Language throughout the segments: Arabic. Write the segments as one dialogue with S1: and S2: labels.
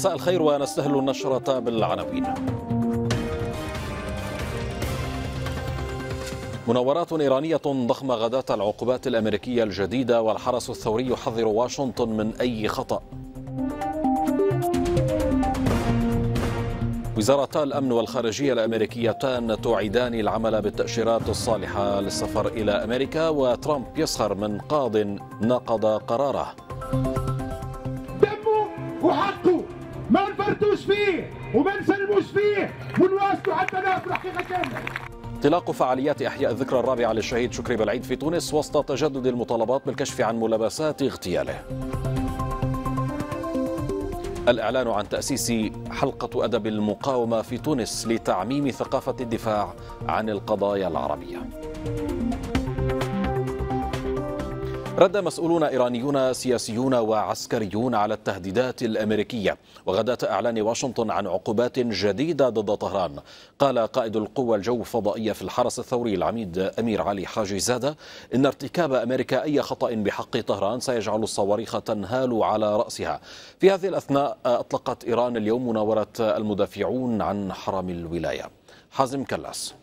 S1: مساء الخير ونستهل النشرة بالعناوين مناورات إيرانية ضخمة غداة العقوبات الأمريكية الجديدة والحرس الثوري يحذر واشنطن من أي خطأ وزارتا الأمن والخارجية الأمريكيتان تعيدان العمل بالتأشيرات الصالحة للسفر إلى أمريكا وترامب يسخر من قاض نقض قراره
S2: نرتوش فيه وما نسلموش فيه ونواصلوا حتى نعرفوا الحقيقه كامله
S1: انطلاق فعاليات إحياء الذكرى الرابعة للشهيد شكري بلعيد في تونس وسط تجدد المطالبات بالكشف عن ملابسات اغتياله الإعلان عن تأسيس حلقة أدب المقاومة في تونس لتعميم ثقافة الدفاع عن القضايا العربية رد مسؤولون إيرانيون سياسيون وعسكريون على التهديدات الأمريكية وغداة أعلان واشنطن عن عقوبات جديدة ضد طهران قال قائد القوى الجو الفضائية في الحرس الثوري العميد أمير علي حاجي زادة إن ارتكاب أمريكا أي خطأ بحق طهران سيجعل الصواريخ تنهال على رأسها في هذه الأثناء أطلقت إيران اليوم مناورة المدافعون عن حرم الولاية حازم كلاس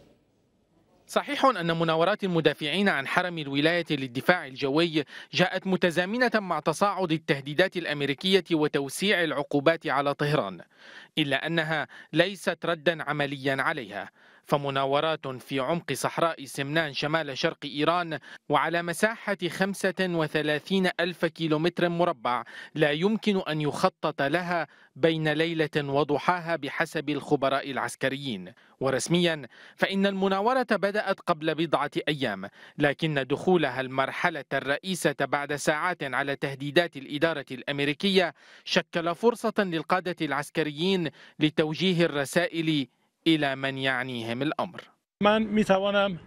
S2: صحيح أن مناورات المدافعين عن حرم الولاية للدفاع الجوي جاءت متزامنة مع تصاعد التهديدات الأمريكية وتوسيع العقوبات على طهران إلا أنها ليست ردا عمليا عليها فمناورات في عمق صحراء سمنان شمال شرق إيران وعلى مساحة 35 ألف كيلومتر مربع لا يمكن أن يخطط لها بين ليلة وضحاها بحسب الخبراء العسكريين ورسميا فإن المناورة بدأت قبل بضعة أيام لكن دخولها المرحلة الرئيسة بعد ساعات على تهديدات الإدارة الأمريكية شكل فرصة للقادة العسكريين لتوجيه الرسائل إلى من يعنيهم الأمر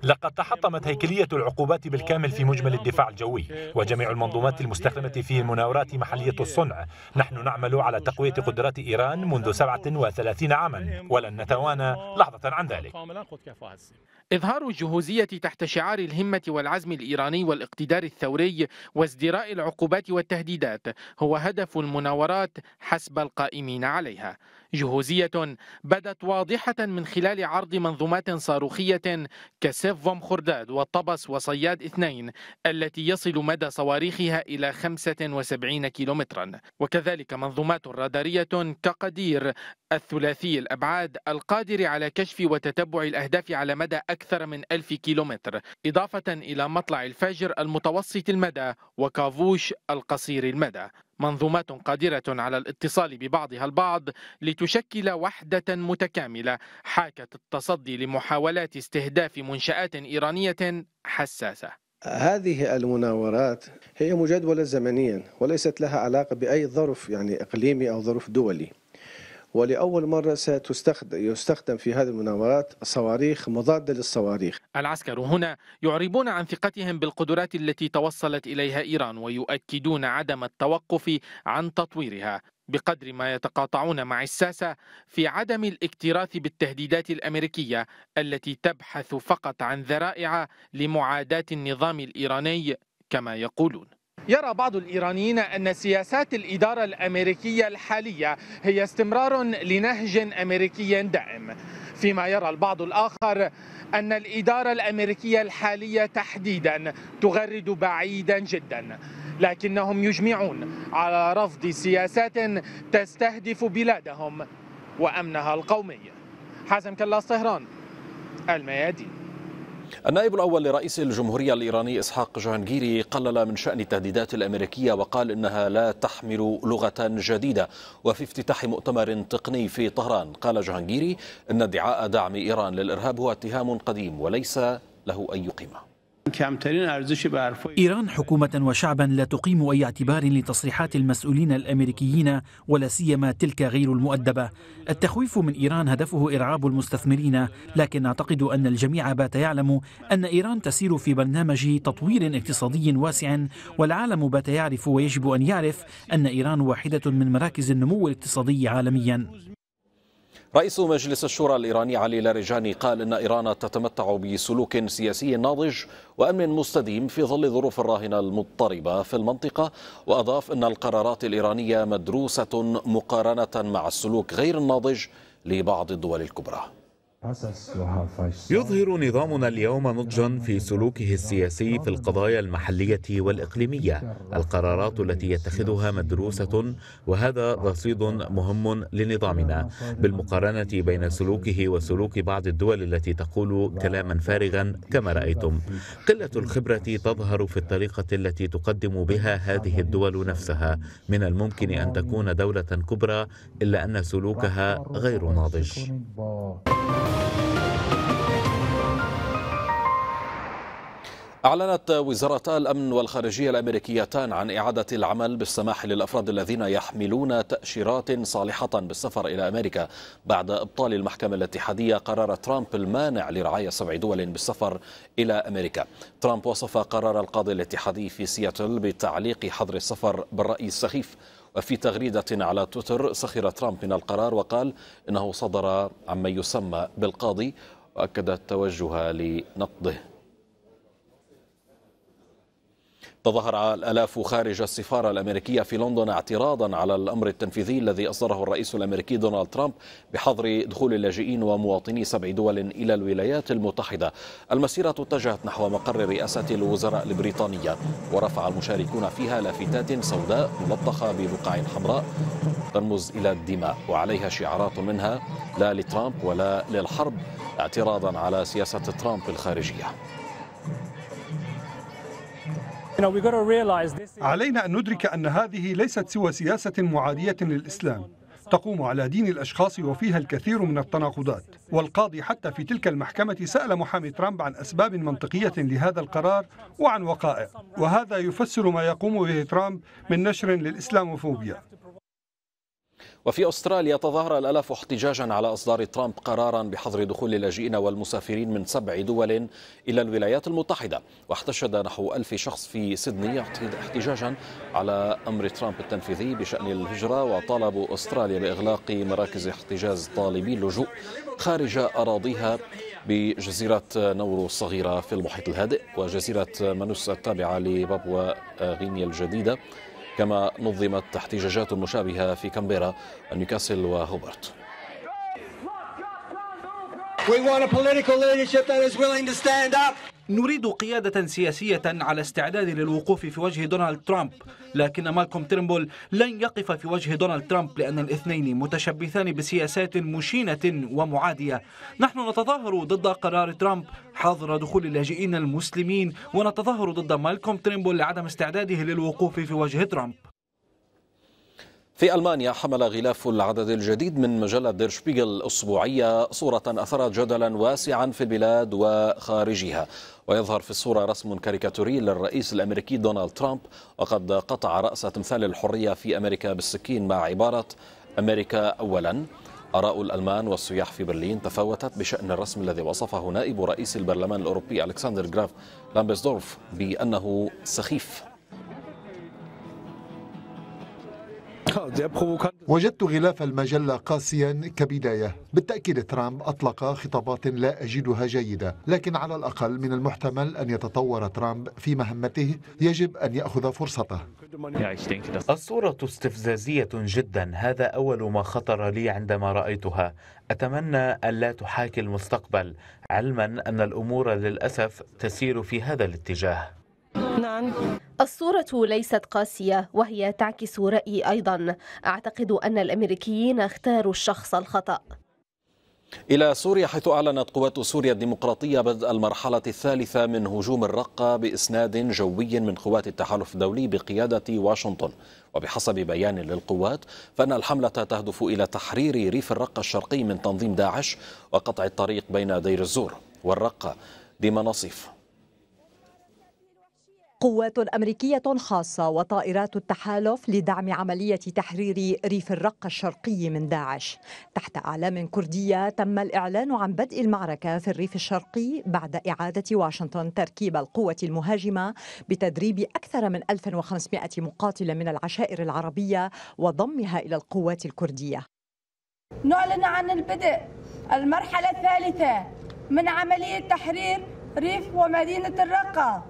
S2: لقد تحطمت هيكلية العقوبات بالكامل في مجمل الدفاع الجوي وجميع المنظومات المستخدمة في المناورات محلية الصنع نحن نعمل على تقوية قدرات إيران منذ 37 عاما ولن نتوانى لحظة عن ذلك إظهار الجهوزية تحت شعار الهمة والعزم الإيراني والاقتدار الثوري وازدراء العقوبات والتهديدات هو هدف المناورات حسب القائمين عليها جهوزية بدت واضحة من خلال عرض منظومات صاروخية كسيفوم خرداد وطبس وصياد اثنين التي يصل مدى صواريخها إلى 75 كيلومترا وكذلك منظومات رادارية كقدير الثلاثي الأبعاد القادر على كشف وتتبع الأهداف على مدى أكثر من ألف كيلومتر إضافة إلى مطلع الفجر المتوسط المدى وكافوش القصير المدى منظومات قادرة على الاتصال ببعضها البعض لتشكل وحدة متكاملة حاكت التصدي لمحاولات استهداف منشآت إيرانية حساسة هذه المناورات هي مجدولة زمنيا وليست لها علاقة بأي ظرف يعني إقليمي أو ظرف دولي ولأول مرة سيستخدم في هذه المناورات صواريخ مضادة للصواريخ العسكر هنا يعربون عن ثقتهم بالقدرات التي توصلت إليها إيران ويؤكدون عدم التوقف عن تطويرها بقدر ما يتقاطعون مع الساسة في عدم الاكتراث بالتهديدات الأمريكية التي تبحث فقط عن ذرائع لمعاداة النظام الإيراني كما يقولون يرى بعض الإيرانيين أن سياسات الإدارة الأمريكية الحالية هي استمرار لنهج أمريكي دائم فيما يرى البعض الآخر أن الإدارة الأمريكية الحالية تحديدا تغرد بعيدا جدا لكنهم يجمعون على رفض سياسات تستهدف بلادهم وأمنها القومي حازم كلاس طهران الميادين
S1: النائب الأول لرئيس الجمهورية الإيراني إسحاق جهانجيري قلل من شأن التهديدات الأمريكية وقال إنها لا تحمل لغة جديدة وفي افتتاح مؤتمر تقني في طهران قال جهانجيري إن ادعاء دعم إيران للإرهاب هو اتهام قديم وليس له أي قيمة إيران حكومة وشعبا لا تقيم أي اعتبار لتصريحات المسؤولين الأمريكيين ولا سيما تلك غير المؤدبة التخويف من إيران هدفه إرعاب المستثمرين لكن أعتقد أن الجميع بات يعلم أن إيران تسير في برنامج تطوير اقتصادي واسع والعالم بات يعرف ويجب أن يعرف أن إيران واحدة من مراكز النمو الاقتصادي عالميا رئيس مجلس الشورى الإيراني علي لاريجاني قال إن إيران تتمتع بسلوك سياسي ناضج وأمن مستديم في ظل ظروف الراهنة المضطربة في المنطقة وأضاف أن القرارات الإيرانية مدروسة مقارنة مع السلوك غير الناضج لبعض الدول الكبرى يظهر نظامنا اليوم نضجا في سلوكه السياسي في القضايا المحلية والإقليمية القرارات التي يتخذها مدروسة وهذا رصيد مهم لنظامنا بالمقارنة بين سلوكه وسلوك بعض الدول التي تقول كلاما فارغا كما رأيتم قلة الخبرة تظهر في الطريقة التي تقدم بها هذه الدول نفسها من الممكن أن تكون دولة كبرى إلا أن سلوكها غير ناضج أعلنت وزارتا الأمن والخارجية الأمريكيتان عن إعادة العمل بالسماح للأفراد الذين يحملون تأشيرات صالحة بالسفر إلى أمريكا بعد إبطال المحكمة الاتحادية قرار ترامب المانع لرعاية سبع دول بالسفر إلى أمريكا ترامب وصف قرار القاضي الاتحادي في سياتل بتعليق حظر السفر بالرأي السخيف وفي تغريدة على تويتر سخر ترامب من القرار وقال إنه صدر عما يسمى بالقاضي وأكد التوجه لنقضه تظاهر الآلاف خارج السفارة الأمريكية في لندن اعتراضا على الأمر التنفيذي الذي أصدره الرئيس الأمريكي دونالد ترامب بحظر دخول اللاجئين ومواطني سبع دول إلى الولايات المتحدة المسيرة اتجهت نحو مقر رئاسة الوزراء البريطانية ورفع المشاركون فيها لافتات سوداء ملطخة ببقع حمراء ترمز إلى الدماء وعليها شعارات منها لا لترامب ولا للحرب اعتراضا على سياسة ترامب الخارجية
S3: علينا أن ندرك أن هذه ليست سوى سياسة معادية للإسلام تقوم على دين الأشخاص وفيها الكثير من التناقضات والقاضي حتى في تلك المحكمة سأل محامي ترامب عن أسباب منطقية لهذا القرار وعن وقائع وهذا يفسر ما يقوم به ترامب من نشر للإسلاموفوبيا وفي
S1: أستراليا تظاهر الألاف احتجاجا على إصدار ترامب قرارا بحظر دخول اللاجئين والمسافرين من سبع دول إلى الولايات المتحدة واحتشد نحو ألف شخص في سيدني احتجاجا على أمر ترامب التنفيذي بشأن الهجرة وطالبوا أستراليا بإغلاق مراكز احتجاز طالبي اللجوء خارج أراضيها بجزيرة نورو الصغيرة في المحيط الهادئ وجزيرة مانوس التابعة لبابوا غينيا الجديدة كما نظمت احتجاجات مشابهة في كامبيرا نيوكاسل وهوبرت
S3: We want a political
S4: leadership
S1: that is willing to stand up نريد قيادة سياسية على استعداد للوقوف في وجه دونالد ترامب لكن مالكوم ترمبل لن يقف في وجه دونالد ترامب لأن الاثنين متشبثان بسياسات مشينة ومعادية نحن نتظاهر ضد قرار ترامب حظر دخول اللاجئين المسلمين ونتظاهر ضد مالكوم ترمبل لعدم استعداده للوقوف في وجه ترامب في ألمانيا حمل غلاف العدد الجديد من مجلة ديرشبيغل الأسبوعية صورة أثارت جدلا واسعا في البلاد وخارجها ويظهر في الصورة رسم كاريكاتوري للرئيس الأمريكي دونالد ترامب وقد قطع رأس تمثال الحرية في أمريكا بالسكين مع عبارة أمريكا أولا آراء الألمان والسياح في برلين تفاوتت بشأن الرسم الذي وصفه نائب رئيس البرلمان الأوروبي ألكسندر جراف لامبسدورف بأنه سخيف وجدت غلاف
S4: المجلة قاسيا كبداية بالتأكيد ترامب أطلق خطابات لا أجدها جيدة لكن على الأقل من المحتمل أن يتطور ترامب في مهمته يجب أن
S2: يأخذ فرصته الصورة استفزازية جدا هذا أول ما خطر لي عندما رأيتها أتمنى ألا تحاكي المستقبل علما
S1: أن الأمور للأسف تسير في هذا الاتجاه
S3: نعم الصورة ليست قاسية وهي تعكس رأيي أيضا أعتقد أن الأمريكيين اختاروا الشخص الخطأ
S1: إلى سوريا حيث أعلنت قوات سوريا الديمقراطية بدء المرحلة الثالثة من هجوم الرقة بإسناد جوي من قوات التحالف الدولي بقيادة واشنطن وبحسب بيان للقوات فإن الحملة تهدف إلى تحرير ريف الرقة الشرقي من تنظيم داعش وقطع الطريق بين دير الزور والرقة بمناصيف
S5: قوات أمريكية خاصة وطائرات التحالف لدعم عملية تحرير ريف الرقة الشرقي من داعش تحت أعلام كردية تم الإعلان عن بدء المعركة في الريف الشرقي بعد إعادة واشنطن تركيب القوة المهاجمة بتدريب أكثر من 1500 مقاتل من العشائر العربية وضمها إلى القوات الكردية نعلن عن البدء المرحلة الثالثة من عملية تحرير ريف ومدينة الرقة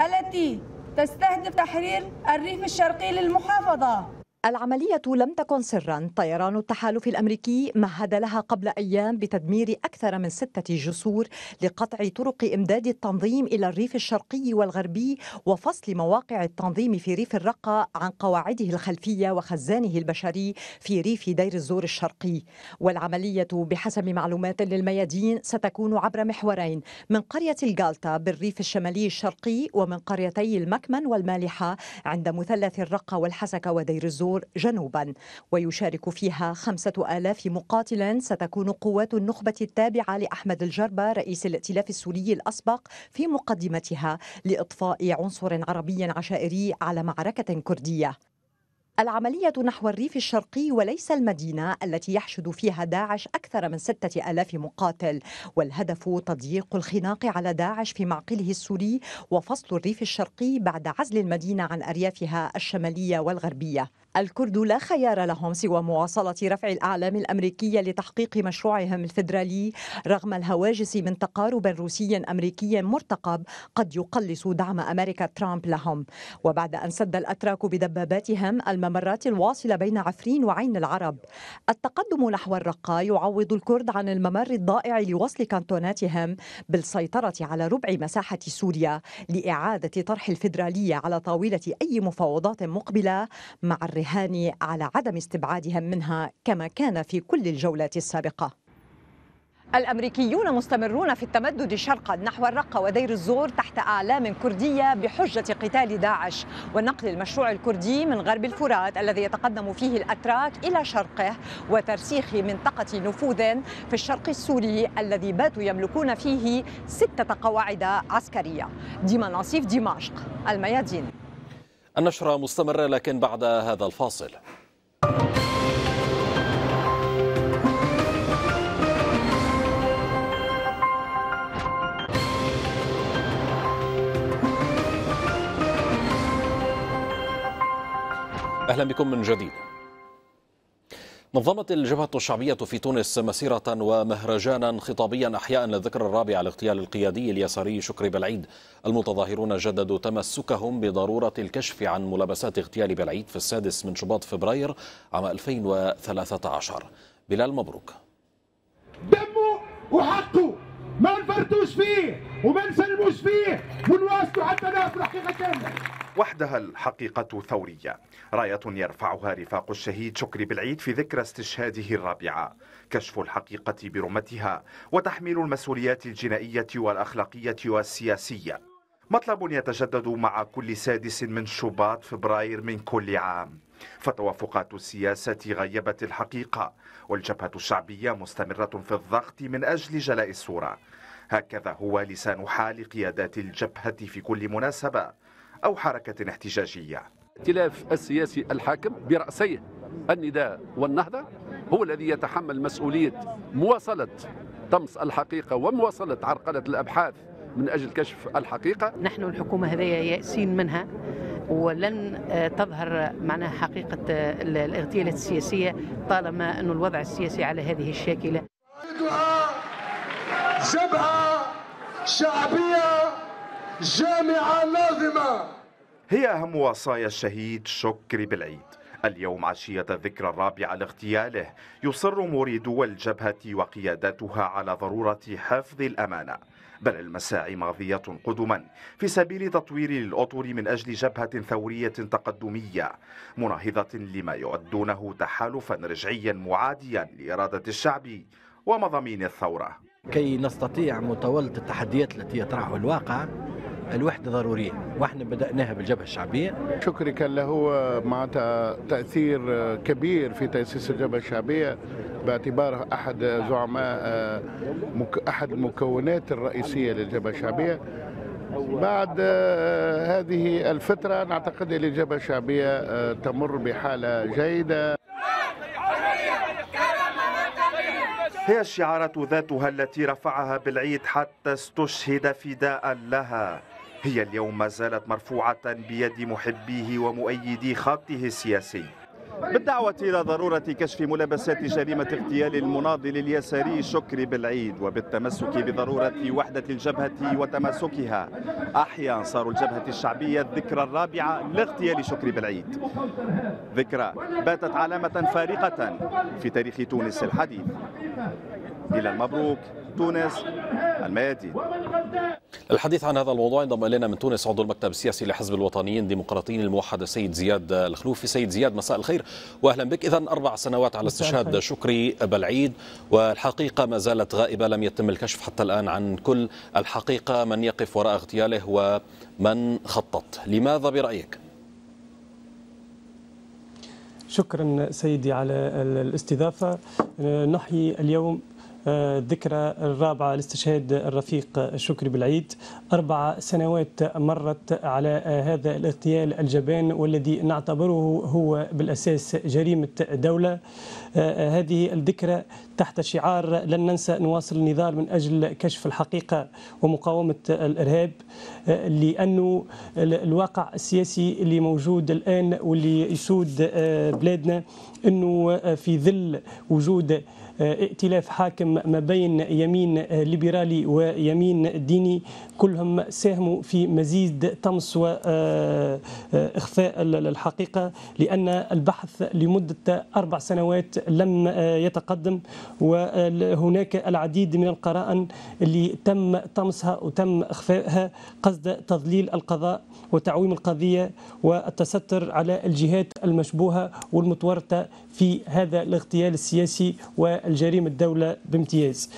S5: التي تستهدف تحرير الريف الشرقي للمحافظة العملية لم تكن سرا طيران التحالف الأمريكي مهد لها قبل أيام بتدمير أكثر من ستة جسور لقطع طرق إمداد التنظيم إلى الريف الشرقي والغربي وفصل مواقع التنظيم في ريف الرقة عن قواعده الخلفية وخزانه البشري في ريف دير الزور الشرقي والعملية بحسب معلومات للميادين ستكون عبر محورين من قرية الجالتا بالريف الشمالي الشرقي ومن قريتي المكمن والمالحة عند مثلث الرقة والحسكة ودير الزور دارفور جنوبا ويشارك فيها خمسة آلاف مقاتل ستكون قوات النخبة التابعة لأحمد الجربة رئيس الائتلاف السوري الأسبق في مقدمتها لإطفاء عنصر عربي عشائري على معركة كردية العملية نحو الريف الشرقي وليس المدينة التي يحشد فيها داعش أكثر من ستة ألاف مقاتل والهدف تضييق الخناق على داعش في معقله السوري وفصل الريف الشرقي بعد عزل المدينة عن أريافها الشمالية والغربية الكرد لا خيار لهم سوى مواصلة رفع الأعلام الأمريكية لتحقيق مشروعهم الفدرالي رغم الهواجس من تقارب روسي أمريكي مرتقب قد يقلص دعم أمريكا ترامب لهم وبعد أن سد الأتراك بدباباتهم الممرات الواصلة بين عفرين وعين العرب التقدم نحو الرقة يعوض الكرد عن الممر الضائع لوصل كانتوناتهم بالسيطرة على ربع مساحة سوريا لإعادة طرح الفدرالية على طاولة أي مفاوضات مقبلة مع الرقابة الرهان على عدم استبعادهم منها كما كان في كل الجولات السابقه الامريكيون مستمرون في التمدد شرقا نحو الرقه ودير الزور تحت اعلام كرديه بحجه قتال داعش ونقل المشروع الكردي من غرب الفرات الذي يتقدم فيه الاتراك الى شرقه وترسيخ منطقه نفوذ في الشرق السوري الذي باتوا يملكون فيه سته قواعد عسكريه ديما نصيف دمشق الميادين
S1: النشرة مستمرة لكن بعد هذا الفاصل أهلا بكم من جديد نظمت الجبهة الشعبية في تونس مسيرة ومهرجانا خطابيا أحياء للذكرى الرابعة لاغتيال القيادي اليساري شكري بلعيد المتظاهرون جددوا تمسكهم بضرورة الكشف عن ملابسات اغتيال بلعيد في السادس من شباط فبراير عام 2013 بلال مبروك دمه وحقه ما نفرتوش فيه وما نسلموش فيه ونواصلوا حتى الحقيقه كامله وحدها
S4: الحقيقة ثورية راية يرفعها رفاق الشهيد شكري بالعيد في ذكرى استشهاده الرابعة كشف الحقيقة برمتها وتحميل المسؤوليات الجنائية والأخلاقية والسياسية مطلب يتجدد مع كل سادس من شباط فبراير من كل عام فتوافقات السياسة غيبت الحقيقة والجبهة الشعبية مستمرة في الضغط من أجل جلاء الصورة هكذا هو لسان حال قيادات الجبهة في كل مناسبة أو حركة
S1: احتجاجية الائتلاف السياسي الحاكم برأسيه النداء والنهضة هو الذي يتحمل مسؤولية مواصلة طمس الحقيقة ومواصلة عرقلة الأبحاث من أجل كشف الحقيقة نحن
S3: الحكومة هذه يأسين منها ولن تظهر معناها حقيقة الاغتيالات السياسية طالما أن الوضع السياسي على هذه الشاكلة جبهة
S4: شعبية جامعة ناظمة هي أهم وصايا الشهيد شكري بالعيد اليوم عشية الذكرى الرابعة لاغتياله يصر مريدو الجبهة وقيادتها على ضرورة حفظ الأمانة بل المساعي ماضية قدما في سبيل تطوير الأطر من أجل جبهة ثورية تقدمية مناهضة لما يعدونه تحالفا رجعيا معاديا لإرادة الشعب ومضامين الثورة
S1: كي نستطيع مطاولة التحديات التي يطرحها الواقع الوحدة ضرورية واحنا بدأناها بالجبهة الشعبية
S3: شكري كان له مع تأثير كبير في تأسيس الجبهة الشعبية باعتباره أحد زعماء أحد المكونات الرئيسية للجبهة الشعبية بعد هذه الفترة
S4: نعتقد أن الجبهة الشعبية تمر بحالة جيدة هي الشعارات ذاتها التي رفعها بالعيد حتى استشهد فداء لها هي اليوم ما زالت مرفوعة بيد محبيه ومؤيدي خطه السياسي بالدعوة إلى ضرورة كشف ملابسات جريمة اغتيال المناضل اليساري شكري بالعيد وبالتمسك بضرورة وحدة الجبهة وتماسكها أحيا أنصار الجبهة الشعبية الذكرى الرابعة لاغتيال شكري بالعيد ذكرى باتت علامة فارقة في
S1: تاريخ تونس الحديث إلى المبروك تونس الميادين الحديث عن هذا الموضوع انضم الينا من تونس عضو المكتب السياسي لحزب الوطنيين الديمقراطيين الموحد السيد زياد الخلوفي سيد زياد مساء الخير واهلا بك اذا اربع سنوات على استشهاد شكري بلعيد والحقيقه ما زالت غائبه لم يتم الكشف حتى الان عن كل الحقيقه من يقف وراء اغتياله ومن خطط لماذا برايك
S3: شكرا سيدي على الاستضافه نحيي اليوم الذكرى الرابعة لاستشهاد الرفيق شكري بالعيد أربع سنوات مرت على هذا الاغتيال الجبان والذي نعتبره هو بالأساس جريمة دولة هذه الذكرى تحت شعار لن ننسى نواصل النضال من أجل كشف الحقيقة ومقاومة الإرهاب لأنه الواقع السياسي اللي موجود الآن واللي يسود آه، بلادنا أنه في ظل وجود آه، ائتلاف حاكم ما بين يمين ليبرالي ويمين ديني كلهم ساهموا في مزيد طمس وإخفاء آه، آه، الحقيقة لأن البحث لمدة أربع سنوات لم يتقدم وهناك العديد من القرائن اللي تم طمسها وتم إخفائها قصد تضليل القضاء وتعويم القضية والتستر على الجهات المشبوهة والمتورطة في هذا الاغتيال السياسي والجريمة الدولة بامتياز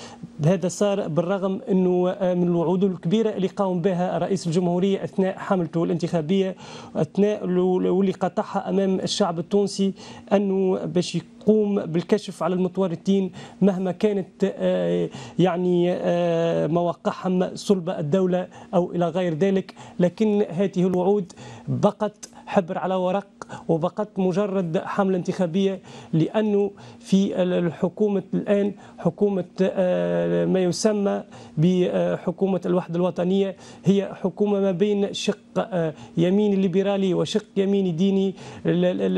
S3: هذا صار بالرغم أنه آه، من الوعود الكبيرة اللي قام بها رئيس الجمهورية أثناء حملته الانتخابية أثناء واللي قطعها أمام الشعب التونسي أنه باش يقوم بالكشف على المتورطين مهما كانت آه، يعني آه، مواقعهم صلبة الدولة أو إلى غير ذلك لكن هذه الوعود بقت حبر على ورق وبقت مجرد حملة انتخابية لأنه في الحكومة الآن حكومة آه، ما يسمى بحكومة الوحدة الوطنية هي حكومة ما بين شق آه، يمين ليبرالي وشق يمين ديني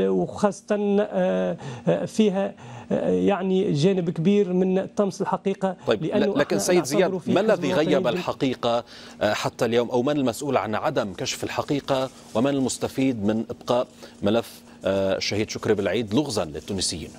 S3: وخاصة آه، فيها يعني جانب كبير من طمس الحقيقه طيب لأنه لكن سيد زياد ما الذي غيب
S1: الحقيقه آه، حتى اليوم او من المسؤول عن عدم كشف الحقيقه ومن المستفيد من ابقاء ملف آه، الشهيد شكري بالعيد لغزا للتونسيين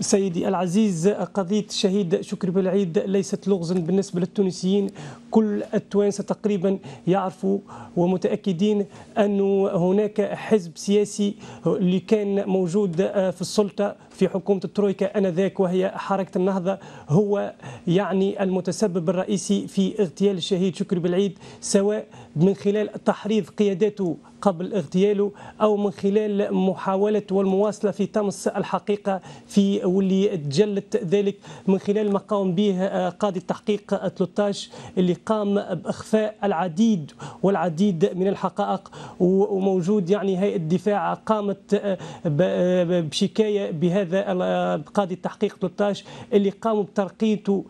S3: سيدي العزيز قضية الشهيد شكري بالعيد ليست لغزا بالنسبة للتونسيين كل التوانسه تقريبا يعرفوا ومتاكدين أن هناك حزب سياسي اللي كان موجود آه، في السلطه في حكومه الترويكا انذاك وهي حركه النهضه هو يعني المتسبب الرئيسي في اغتيال الشهيد شكري بالعيد سواء من خلال تحريض قياداته قبل اغتياله او من خلال محاوله والمواصله في طمس الحقيقه في واللي تجلت ذلك من خلال ما قام به آه، قاضي التحقيق 13 اللي قام باخفاء العديد والعديد من الحقائق وموجود يعني هيئه الدفاع قامت آه، آه، بشكايه بهذا آه، قاضي التحقيق 13 اللي قاموا بترقيته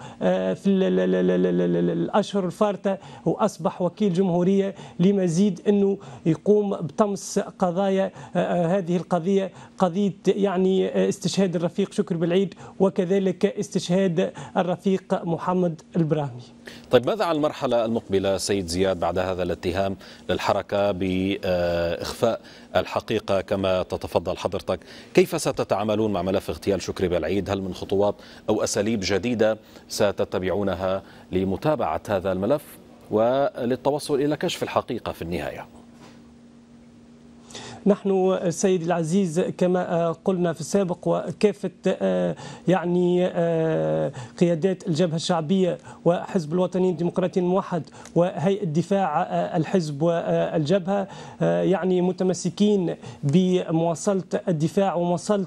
S3: في الاشهر الفارطه واصبح وكيل جمهوريه لمزيد انه يقوم بطمس قضايا هذه القضيه قضيه يعني استشهاد الرفيق شكر بالعيد وكذلك استشهاد الرفيق محمد البراهمي.
S1: طيب ماذا عن المرحلة المقبلة سيد زياد بعد هذا الاتهام للحركة بإخفاء الحقيقة كما تتفضل حضرتك كيف ستتعاملون مع ملف اغتيال شكري بالعيد هل من خطوات أو أساليب جديدة ستتبعونها لمتابعة هذا الملف وللتوصل إلى كشف الحقيقة في النهاية
S3: نحن سيدي العزيز كما آه، قلنا في السابق وكافة آه، يعني آه، قيادات الجبهة الشعبية وحزب الوطني الديمقراطي الموحد وهيئة الدفاع الحزب والجبهة يعني متمسكين بمواصلة الدفاع ومواصلة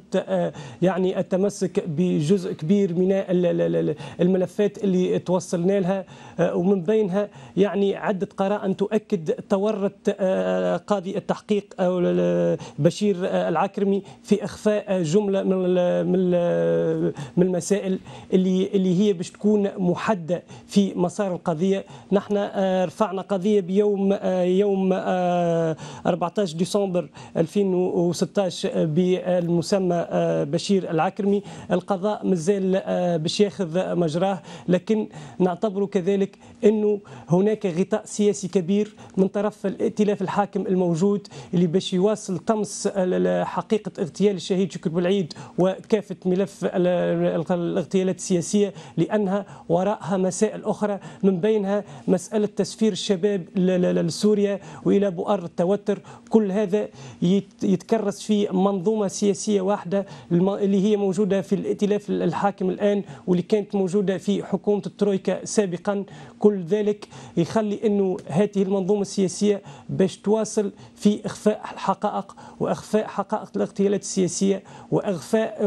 S3: يعني التمسك بجزء كبير من الملفات اللي توصلنا لها ومن بينها يعني عدة قراءة تؤكد تورط قاضي التحقيق أو بشير العكرمي في اخفاء جمله من من المسائل اللي اللي هي باش تكون محدده في مسار القضيه نحن آه، رفعنا قضيه بيوم آه، يوم 14 آه، ديسمبر 2016 بالمسمى بشير العكرمي القضاء مازال باش ياخذ مجراه لكن نعتبر كذلك انه هناك غطاء سياسي كبير من طرف الائتلاف الحاكم الموجود اللي باش يواصل الناس لطمس حقيقة اغتيال الشهيد شكر بالعيد وكافة ملف الاغتيالات السياسية لأنها وراءها مسائل أخرى من بينها مسألة تسفير الشباب لسوريا وإلى بؤر التوتر كل هذا يتكرس في منظومة سياسية واحدة اللي هي موجودة في الائتلاف الحاكم الآن واللي كانت موجودة في حكومة الترويكا سابقا كل ذلك يخلي أنه هذه المنظومة السياسية باش تواصل في إخفاء الحقائق حقائق واخفاء حقائق الاغتيالات السياسيه واخفاء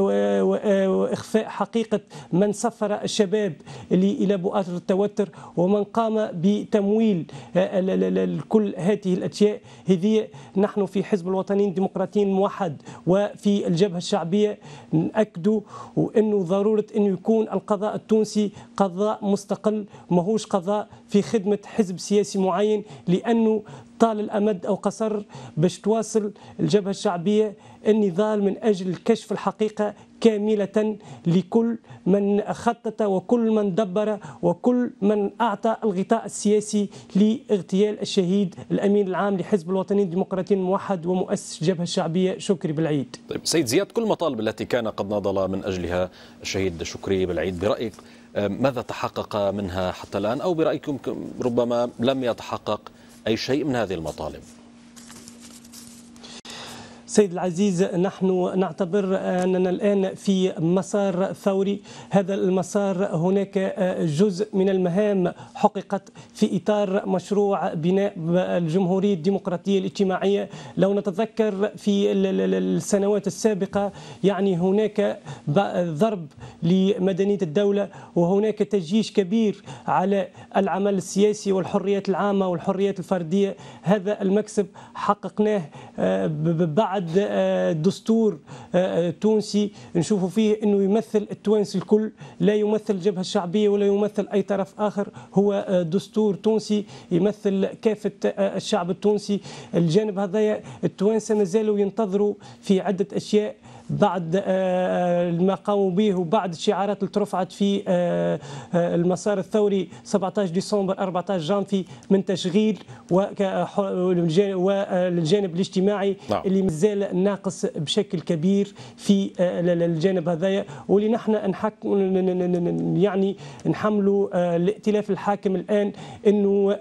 S3: واخفاء حقيقه من سفر الشباب الى بؤر التوتر ومن قام بتمويل آه، كل هذه الاشياء هذه نحن في حزب الوطنيين الديمقراطيين الموحد وفي الجبهه الشعبيه ناكدوا وانه ضروره انه يكون القضاء التونسي قضاء مستقل ماهوش قضاء في خدمه حزب سياسي معين لانه طال الأمد أو قصر باش تواصل الجبهة الشعبية النضال من أجل كشف الحقيقة كاملة لكل من خطط وكل من دبر وكل من أعطى الغطاء السياسي لاغتيال الشهيد الأمين العام لحزب الوطني الديمقراطي الموحد ومؤسس الجبهة الشعبية شكري بالعيد
S1: طيب سيد زياد كل المطالب التي كان قد ناضل من أجلها الشهيد شكري بالعيد برأيك آه، ماذا تحقق منها حتى الآن أو برأيكم ربما لم يتحقق أي شيء من هذه المطالب
S3: سيد العزيز نحن نعتبر أننا الآن في مسار ثوري هذا المسار هناك جزء من المهام حققت في إطار مشروع بناء الجمهورية الديمقراطية الاجتماعية لو نتذكر في السنوات السابقة يعني هناك ضرب لمدنية الدولة وهناك تجيش كبير على العمل السياسي والحريات العامة والحريات الفردية هذا المكسب حققناه آه، بعد بعد آه، الدستور آه، آه، التونسي نشوفوا فيه انه يمثل التوانسي الكل لا يمثل الجبهه الشعبيه ولا يمثل اي طرف اخر هو دستور تونسي يمثل كافه الشعب التونسي الجانب هذايا التوانسه زالوا ينتظروا في عده اشياء بعد آه، آه، ما قاموا به وبعد الشعارات اللي ترفعت في آه، المسار الثوري 17 ديسمبر 14 جانفي من تشغيل والجانب الاجتماعي نعم. اللي مازال ناقص بشكل كبير في الجانب هذايا واللي نحن نحك يعني نحملوا الائتلاف الحاكم الان انه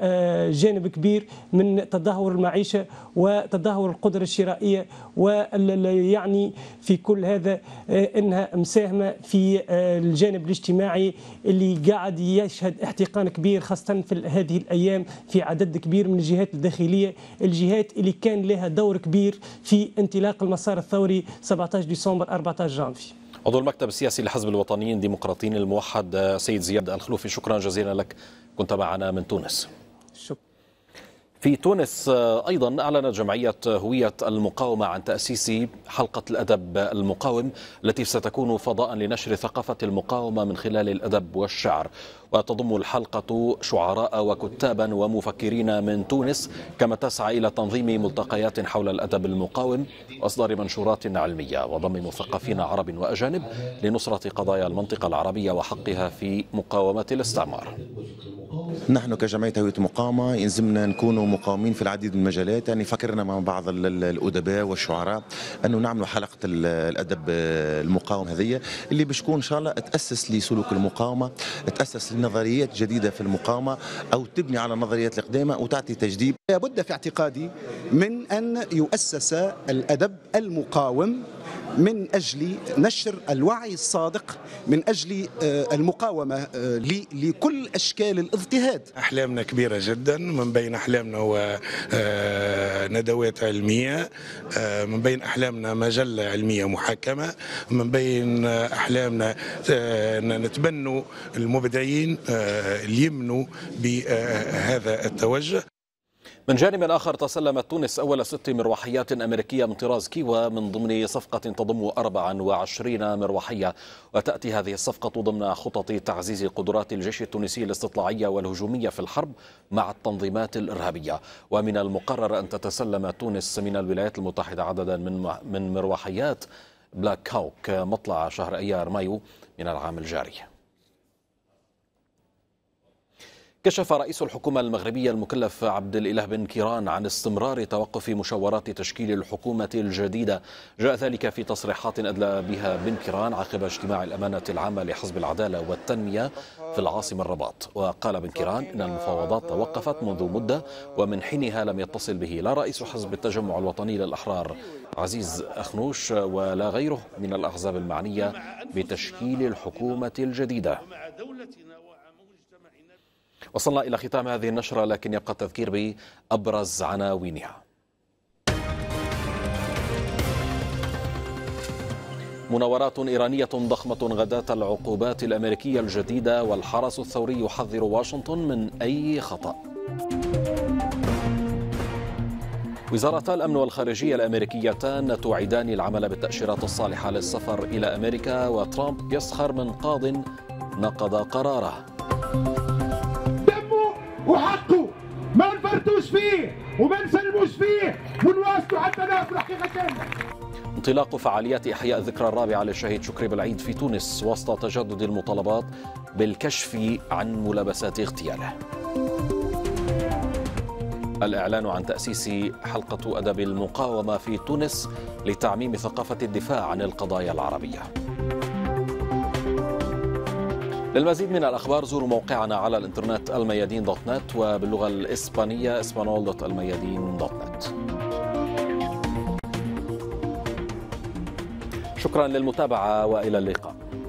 S3: جانب كبير من تدهور المعيشه وتدهور القدره الشرائيه ويعني في كل هذا آه، انها مساهمه في آه، الجانب الاجتماعي اللي قاعد يشهد احتقان كبير خاصه في هذه الايام في عدد كبير من الجهات الداخليه الجهات اللي كان لها دور كبير في انطلاق المسار الثوري 17 ديسمبر 14 جانفي
S1: عضو المكتب السياسي لحزب الوطنيين الديمقراطيين الموحد آه، سيد زياد الخلوفي شكرا جزيلا لك كنت معنا من تونس شكرا في تونس آه، أيضا أعلنت جمعية هوية المقاومة عن تأسيس حلقة الأدب المقاوم التي ستكون فضاء لنشر ثقافة المقاومة من خلال الأدب والشعر وتضم الحلقة شعراء وكتابا ومفكرين من تونس كما تسعى إلى تنظيم ملتقيات حول الأدب المقاوم وإصدار منشورات علمية وضم مثقفين عرب وأجانب لنصرة قضايا المنطقة العربية وحقها في مقاومة الاستعمار
S4: نحن كجمعية هوية مقاومة يلزمنا نكونوا مقاومين في العديد من المجالات يعني فكرنا مع بعض الأدباء والشعراء أنه نعملوا حلقة الأدب المقاوم هذه اللي بشكون إن شاء الله تأسس لسلوك المقاومة تأسس نظريات جديدة في المقاومة أو تبني على النظريات القديمة وتعطي تجديد لابد في اعتقادي من أن يؤسس الأدب المقاوم من أجل نشر الوعي الصادق من أجل آه، المقاومة آه، لكل أشكال الاضطهاد أحلامنا كبيرة جدا من بين أحلامنا هو آه، ندوات علمية من بين أحلامنا مجلة علمية محكمة من بين أحلامنا نتبنوا المبدعين اللي يمنوا
S1: بهذا التوجه من جانب آخر تسلمت تونس أول ست مروحيات أمريكية من طراز كيوا من ضمن صفقة تضم 24 مروحية وتأتي هذه الصفقة ضمن خطط تعزيز قدرات الجيش التونسي الاستطلاعية والهجومية في الحرب مع التنظيمات الإرهابية ومن المقرر أن تتسلم تونس من الولايات المتحدة عددا من من مروحيات بلاك هاوك مطلع شهر أيار مايو من العام الجاري كشف رئيس الحكومة المغربية المكلف عبد الإله بن كيران عن استمرار توقف مشاورات تشكيل الحكومة الجديدة جاء ذلك في تصريحات أدلى بها بن كيران عقب اجتماع الأمانة العامة لحزب العدالة والتنمية في العاصمة الرباط وقال بن كيران إن المفاوضات توقفت منذ مدة ومن حينها لم يتصل به لا رئيس حزب التجمع الوطني للأحرار عزيز أخنوش ولا غيره من الأحزاب المعنية بتشكيل الحكومة الجديدة وصلنا إلى ختام هذه النشرة لكن يبقى التذكير بأبرز عناوينها مناورات إيرانية ضخمة غداة العقوبات الأمريكية الجديدة والحرس الثوري يحذر واشنطن من أي خطأ وزارتا الأمن والخارجية الأمريكيتان توعدان العمل بالتأشيرات الصالحة للسفر إلى أمريكا وترامب يسخر من قاض نقض قراره
S4: وما نسلموش فيه
S2: ونواصلوا حتى ناخذ الحقيقه
S3: كامله
S1: انطلاق فعاليات إحياء الذكرى الرابعة للشهيد شكري بالعيد في تونس وسط تجدد المطالبات بالكشف عن ملابسات اغتياله الإعلان عن تأسيس حلقة أدب المقاومة في تونس لتعميم ثقافة الدفاع عن القضايا العربية للمزيد من الأخبار زوروا موقعنا على الإنترنت الميادين دوت نت وباللغة الإسبانية اسبانول دوت الميادين دوت نت شكرا للمتابعة وإلى اللقاء